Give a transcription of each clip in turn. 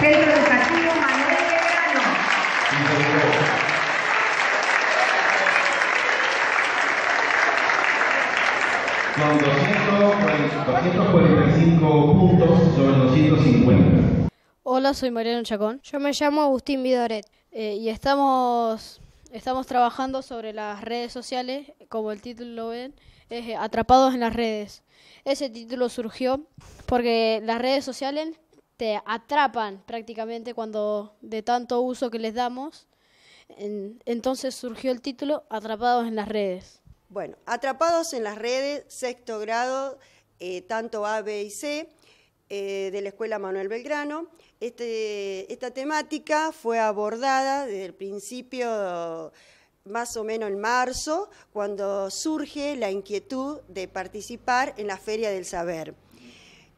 Manuel puntos sobre 250. Hola, soy Mariano Chacón. Yo me llamo Agustín Vidoret eh, y estamos, estamos trabajando sobre las redes sociales, como el título lo ven, es eh, Atrapados en las redes. Ese título surgió porque las redes sociales atrapan prácticamente cuando de tanto uso que les damos. Entonces surgió el título Atrapados en las redes. Bueno, Atrapados en las redes, sexto grado, eh, tanto A, B y C, eh, de la Escuela Manuel Belgrano. Este, esta temática fue abordada desde el principio más o menos en marzo, cuando surge la inquietud de participar en la Feria del Saber.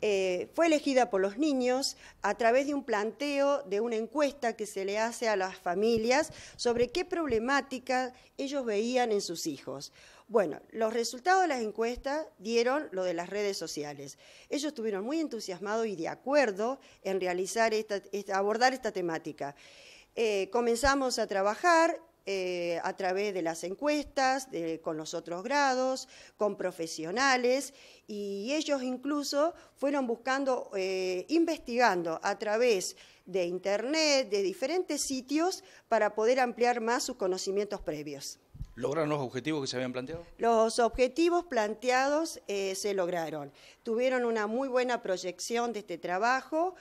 Eh, fue elegida por los niños a través de un planteo de una encuesta que se le hace a las familias sobre qué problemática ellos veían en sus hijos. Bueno, los resultados de las encuestas dieron lo de las redes sociales. Ellos estuvieron muy entusiasmados y de acuerdo en realizar esta, abordar esta temática. Eh, comenzamos a trabajar, eh, a través de las encuestas, con los otros grados, con profesionales, y ellos incluso fueron buscando, eh, investigando a través de Internet, de diferentes sitios, para poder ampliar más sus conocimientos previos. ¿Lograron los objetivos que se habían planteado? Los objetivos planteados eh, se lograron. Tuvieron una muy buena proyección de este trabajo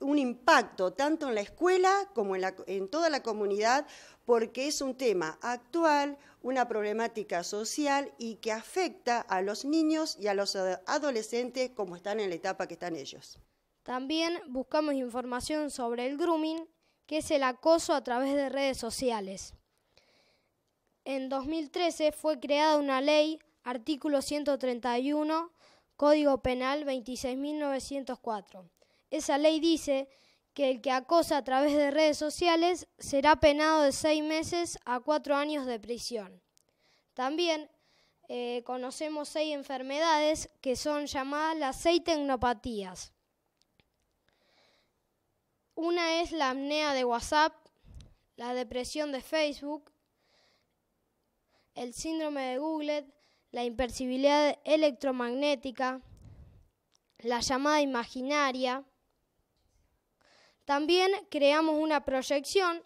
un impacto tanto en la escuela como en, toda la comunidad porque es un tema actual, una problemática social y que afecta a los niños y a los adolescentes como están en la etapa que están ellos. También buscamos información sobre el grooming, que es el acoso a través de redes sociales. En 2013 fue creada una ley, artículo 131, Código Penal 26.904 esa ley dice que el que acosa a través de redes sociales será penado de seis meses a cuatro años de prisión. También eh, conocemos seis enfermedades que son llamadas las seis tecnopatías. Una es la apnea de WhatsApp, la depresión de Facebook, el síndrome de Google, la impercibilidad electromagnética, la llamada imaginaria, también creamos una proyección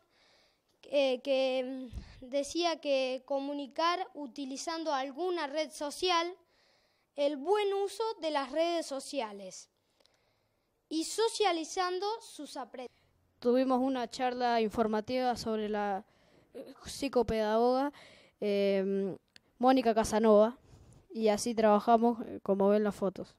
eh, que mm, decía que comunicar utilizando alguna red social el buen uso de las redes sociales y socializando sus aprendizajes. Tuvimos una charla informativa sobre la eh, psicopedagoga em, Mónica Casanova y así trabajamos eh, como ven las fotos.